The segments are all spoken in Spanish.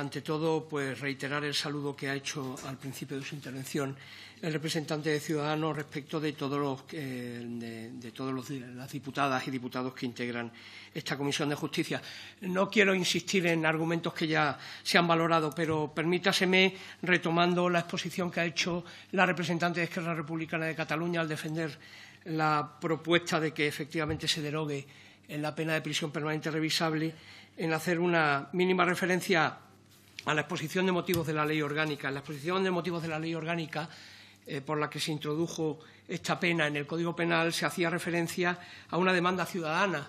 ante todo, pues reiterar el saludo que ha hecho al principio de su intervención el representante de Ciudadanos respecto de todos eh, de, todos los, las diputadas y diputados que integran esta Comisión de Justicia. No quiero insistir en argumentos que ya se han valorado, pero permítaseme, retomando la exposición que ha hecho la representante de Esquerra Republicana de Cataluña al defender la propuesta de que efectivamente se derogue en la pena de prisión permanente revisable, en hacer una mínima referencia a la exposición de motivos de la ley orgánica. En la exposición de motivos de la ley orgánica eh, por la que se introdujo esta pena en el Código Penal se hacía referencia a una demanda ciudadana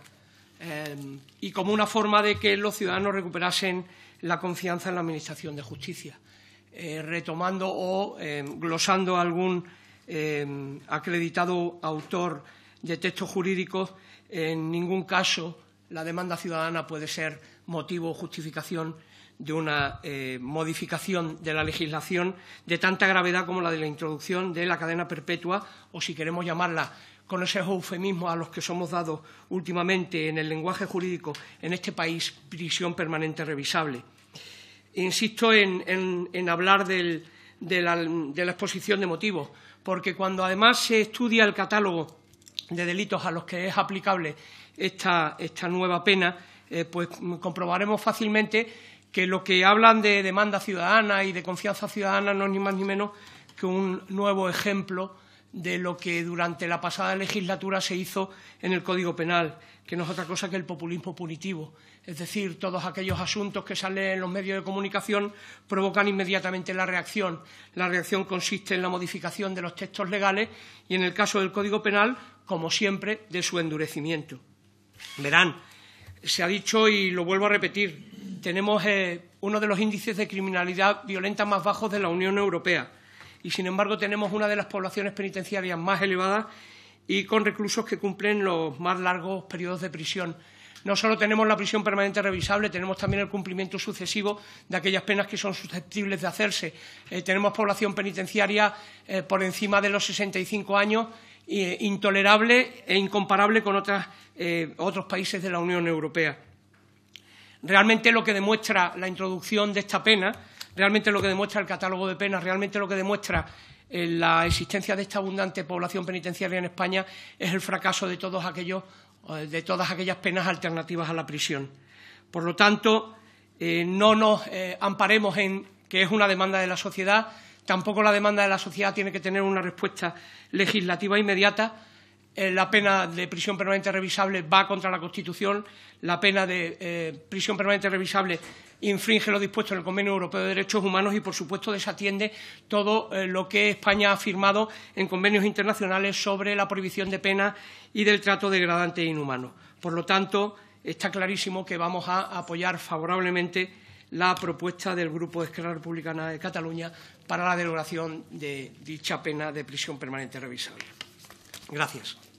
eh, y como una forma de que los ciudadanos recuperasen la confianza en la Administración de Justicia, eh, retomando o glosando algún acreditado autor de textos jurídicos, en ningún caso la demanda ciudadana puede ser motivo o justificación de una eh, modificación de la legislación de tanta gravedad como la de la introducción de la cadena perpetua, o si queremos llamarla con esos eufemismos a los que somos dados últimamente en el lenguaje jurídico en este país, prisión permanente revisable. Insisto en, hablar de la exposición de motivos, porque cuando además se estudia el catálogo de delitos a los que es aplicable esta, nueva pena, eh, pues comprobaremos fácilmente que lo que hablan de demanda ciudadana y de confianza ciudadana no es ni más ni menos que un nuevo ejemplo de lo que durante la pasada legislatura se hizo en el Código Penal, que no es otra cosa que el populismo punitivo. Es decir, todos aquellos asuntos que salen en los medios de comunicación provocan inmediatamente la reacción. La reacción consiste en la modificación de los textos legales y, en el caso del Código Penal, como siempre, de su endurecimiento. Verán, se ha dicho y lo vuelvo a repetir, tenemos eh, uno de los índices de criminalidad violenta más bajos de la Unión Europea y, sin embargo, tenemos una de las poblaciones penitenciarias más elevadas y con reclusos que cumplen los más largos periodos de prisión. No solo tenemos la prisión permanente revisable, tenemos también el cumplimiento sucesivo de aquellas penas que son susceptibles de hacerse. Eh, tenemos población penitenciaria eh, por encima de los 65 años eh, intolerable e incomparable con eh, otros países de la Unión Europea. Realmente lo que demuestra la introducción de esta pena, realmente lo que demuestra el catálogo de penas, realmente lo que demuestra eh, la existencia de esta abundante población penitenciaria en España es el fracaso de, todos aquellos, de todas aquellas penas alternativas a la prisión. Por lo tanto, no nos amparemos en que es una demanda de la sociedad, Tampoco la demanda de la sociedad tiene que tener una respuesta legislativa inmediata. Eh, la pena de prisión permanente revisable va contra la Constitución. La pena de eh, prisión permanente revisable infringe lo dispuesto en el Convenio Europeo de Derechos Humanos y, por supuesto, desatiende todo eh, lo que España ha firmado en convenios internacionales sobre la prohibición de pena y del trato degradante e inhumano. Por lo tanto, está clarísimo que vamos a apoyar favorablemente la propuesta del Grupo de Esquerra Republicana de Cataluña para la derogación de dicha pena de prisión permanente revisable. Gracias.